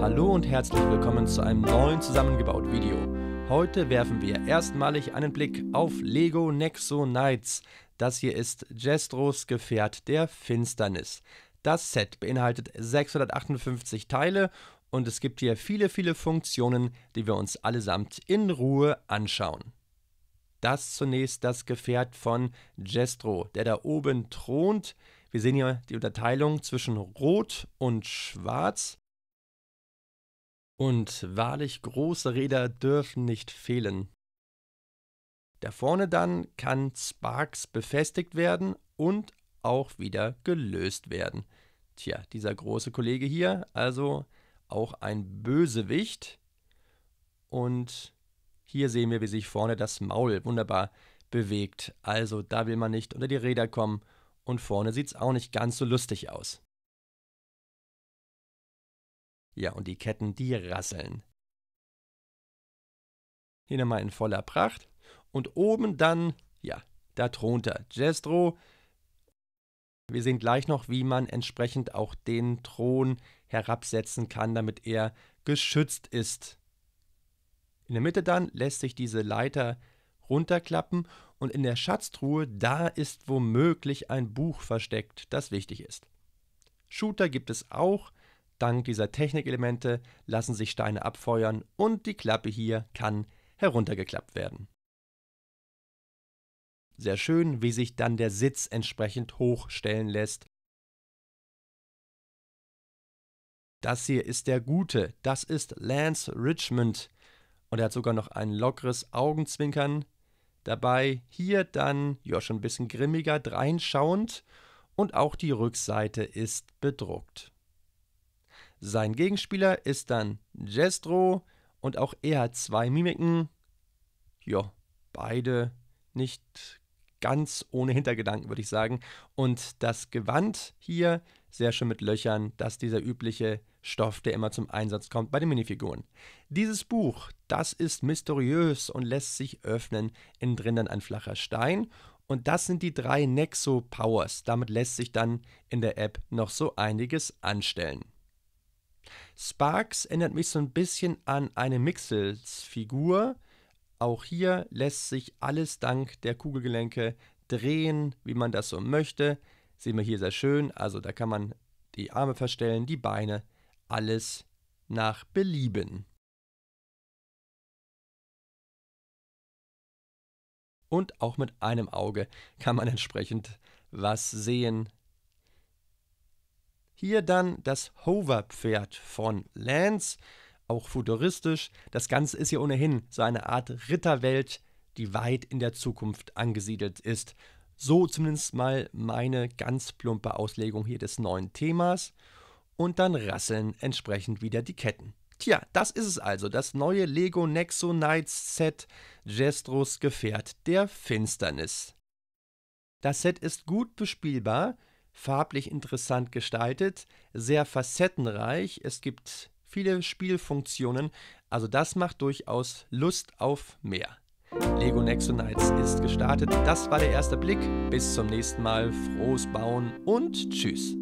Hallo und herzlich willkommen zu einem neuen Zusammengebaut-Video. Heute werfen wir erstmalig einen Blick auf Lego Nexo Knights. Das hier ist Jestros Gefährt der Finsternis. Das Set beinhaltet 658 Teile und es gibt hier viele, viele Funktionen, die wir uns allesamt in Ruhe anschauen. Das zunächst das Gefährt von Jestro, der da oben thront. Wir sehen hier die Unterteilung zwischen Rot und Schwarz. Und wahrlich große Räder dürfen nicht fehlen. Da vorne dann kann Sparks befestigt werden und auch wieder gelöst werden. Tja, dieser große Kollege hier, also auch ein Bösewicht. Und hier sehen wir, wie sich vorne das Maul wunderbar bewegt. Also da will man nicht unter die Räder kommen und vorne sieht es auch nicht ganz so lustig aus. Ja, und die Ketten, die rasseln. Hier nochmal in voller Pracht. Und oben dann, ja, da thront er. Jestro. Wir sehen gleich noch, wie man entsprechend auch den Thron herabsetzen kann, damit er geschützt ist. In der Mitte dann lässt sich diese Leiter runterklappen und in der Schatztruhe, da ist womöglich ein Buch versteckt, das wichtig ist. Shooter gibt es auch, Dank dieser Technikelemente lassen sich Steine abfeuern und die Klappe hier kann heruntergeklappt werden. Sehr schön, wie sich dann der Sitz entsprechend hochstellen lässt. Das hier ist der Gute, das ist Lance Richmond. Und er hat sogar noch ein lockeres Augenzwinkern dabei. Hier dann, ja, schon ein bisschen grimmiger, dreinschauend. Und auch die Rückseite ist bedruckt. Sein Gegenspieler ist dann Jestro und auch er hat zwei Mimiken. Ja, beide nicht ganz ohne Hintergedanken, würde ich sagen. Und das Gewand hier sehr schön mit Löchern, das ist dieser übliche Stoff, der immer zum Einsatz kommt bei den Minifiguren. Dieses Buch, das ist mysteriös und lässt sich öffnen, innen drin dann ein flacher Stein und das sind die drei Nexo Powers. Damit lässt sich dann in der App noch so einiges anstellen. Sparks erinnert mich so ein bisschen an eine Mixels-Figur. Auch hier lässt sich alles dank der Kugelgelenke drehen, wie man das so möchte. Sehen wir hier sehr schön. Also da kann man die Arme verstellen, die Beine, alles nach Belieben. Und auch mit einem Auge kann man entsprechend was sehen, hier dann das Hoverpferd von Lance, auch futuristisch. Das Ganze ist ja ohnehin so eine Art Ritterwelt, die weit in der Zukunft angesiedelt ist. So zumindest mal meine ganz plumpe Auslegung hier des neuen Themas. Und dann rasseln entsprechend wieder die Ketten. Tja, das ist es also, das neue Lego Nexo Knights Set Gestros Gefährt der Finsternis. Das Set ist gut bespielbar, farblich interessant gestaltet, sehr facettenreich. Es gibt viele Spielfunktionen, also das macht durchaus Lust auf mehr. Lego Nexo Nights ist gestartet. Das war der erste Blick. Bis zum nächsten Mal. Frohes Bauen und Tschüss.